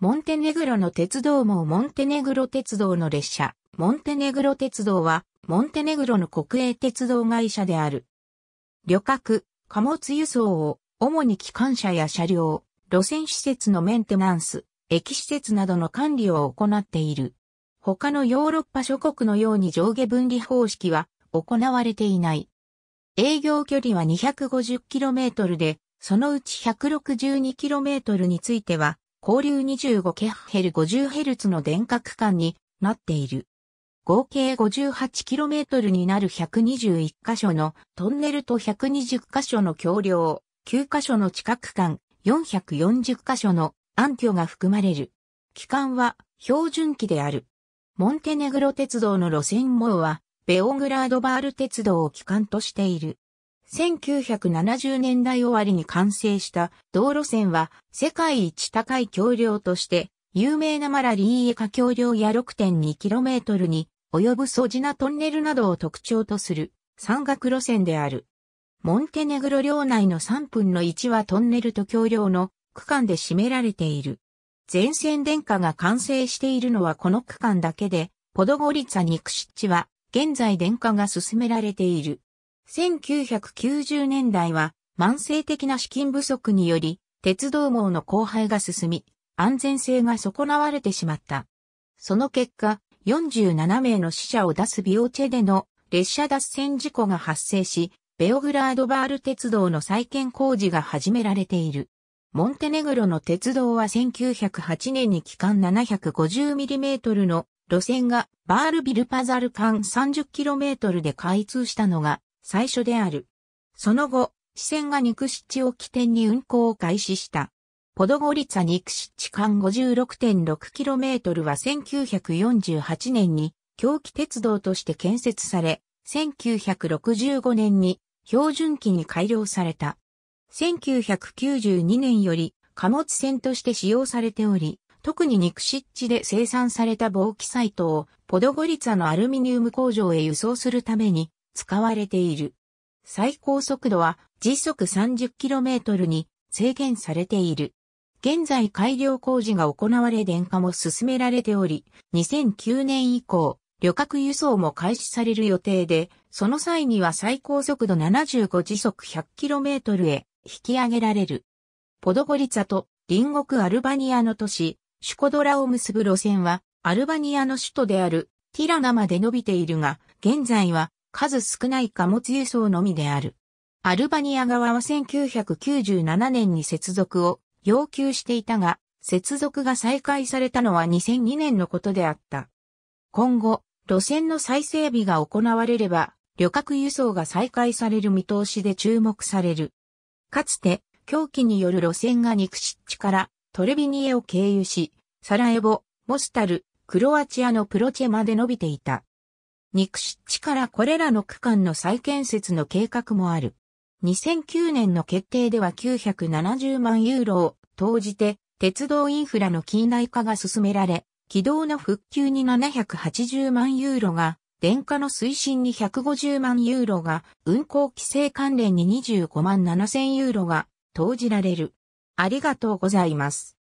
モンテネグロの鉄道網モンテネグロ鉄道の列車、モンテネグロ鉄道は、モンテネグロの国営鉄道会社である。旅客、貨物輸送を、主に機関車や車両、路線施設のメンテナンス、駅施設などの管理を行っている。他のヨーロッパ諸国のように上下分離方式は行われていない。営業距離は 250km で、そのうち 162km については交流 25kHz50Hz の電化区間になっている。合計 58km になる121箇所のトンネルと120箇所の橋梁、9箇所の地下区間、440箇所の暗渠が含まれる。期間は標準期である。モンテネグロ鉄道の路線網は、ベオグラードバール鉄道を基幹としている。1970年代終わりに完成した道路線は世界一高い橋梁として有名なマラリーエカ橋梁や 6.2km に及ぶソジナトンネルなどを特徴とする山岳路線である。モンテネグロ領内の3分の1はトンネルと橋梁の区間で占められている。全線電化が完成しているのはこの区間だけで、ポドゴリツァ・ニクシッチは現在電化が進められている。1990年代は慢性的な資金不足により、鉄道網の荒廃が進み、安全性が損なわれてしまった。その結果、47名の死者を出すビオチェでの列車脱線事故が発生し、ベオグラードバール鉄道の再建工事が始められている。モンテネグロの鉄道は1908年に期間 750mm の路線がバールビルパザル間 30km で開通したのが最初である。その後、支線が肉湿地を起点に運行を開始した。ポドゴリツァ肉湿地間 56.6km は1948年に狂気鉄道として建設され、1965年に標準機に改良された。1992年より貨物船として使用されており、特に肉湿地で生産された防気サイトをポドゴリツァのアルミニウム工場へ輸送するために使われている。最高速度は時速 30km に制限されている。現在改良工事が行われ電化も進められており、2009年以降、旅客輸送も開始される予定で、その際には最高速度75時速 100km へ引き上げられる。ポドゴリツァと隣国アルバニアの都市、シュコドラを結ぶ路線は、アルバニアの首都であるティラナまで伸びているが、現在は数少ない貨物輸送のみである。アルバニア側は1997年に接続を要求していたが、接続が再開されたのは2002年のことであった。今後、路線の再整備が行われれば、旅客輸送が再開される見通しで注目される。かつて、狂気による路線がニクシッチからトレビニエを経由し、サラエボ、モスタル、クロアチアのプロチェまで伸びていた。肉湿地からこれらの区間の再建設の計画もある。2009年の決定では970万ユーロを投じて鉄道インフラの近代化が進められ、軌道の復旧に780万ユーロが、電化の推進に150万ユーロが、運行規制関連に25万7千ユーロが投じられる。ありがとうございます。